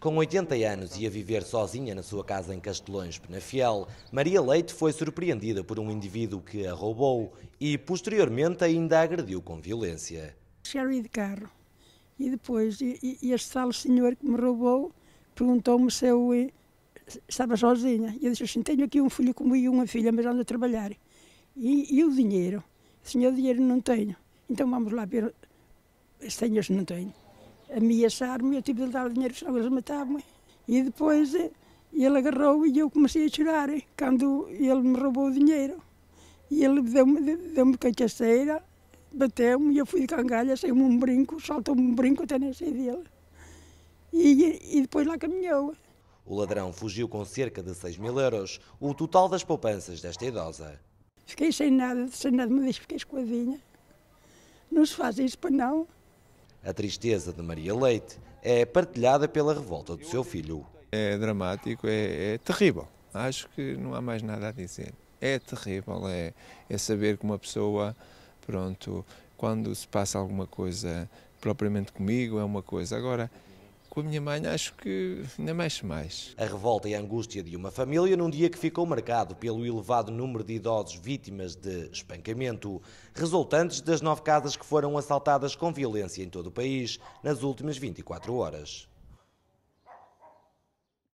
Com 80 anos e a viver sozinha na sua casa em Castelões, Penafiel, Maria Leite foi surpreendida por um indivíduo que a roubou e, posteriormente, ainda a agrediu com violência. Chegaram de carro e depois e, e este tal senhor que me roubou perguntou-me se eu eh, estava sozinha. E eu disse assim, tenho aqui um filho comigo e uma filha, mas ando a trabalhar. E, e o dinheiro? Senhor, dinheiro não tenho. Então vamos lá ver se tenho ou não tenho ameaçar-me, eu tive de dar dinheiro, senão eles matavam-me. E depois eh, ele agarrou e eu comecei a chorar eh, quando ele me roubou o dinheiro. E ele deu-me deu, -me, bateu-me e eu fui de cangalha, saiu-me um brinco, soltou me um brinco até nem sei dele. E, e depois lá caminhou. O ladrão fugiu com cerca de 6 mil euros, o total das poupanças desta idosa. Fiquei sem nada, sem nada, me disse fiquei escoadinha. Não se faz isso para não. A tristeza de Maria Leite é partilhada pela revolta do seu filho. É dramático, é, é terrível. Acho que não há mais nada a dizer. É terrível, é, é saber que uma pessoa, pronto, quando se passa alguma coisa propriamente comigo, é uma coisa. Agora, com a minha mãe acho que ainda mexe mais. A revolta e a angústia de uma família num dia que ficou marcado pelo elevado número de idosos vítimas de espancamento, resultantes das nove casas que foram assaltadas com violência em todo o país nas últimas 24 horas.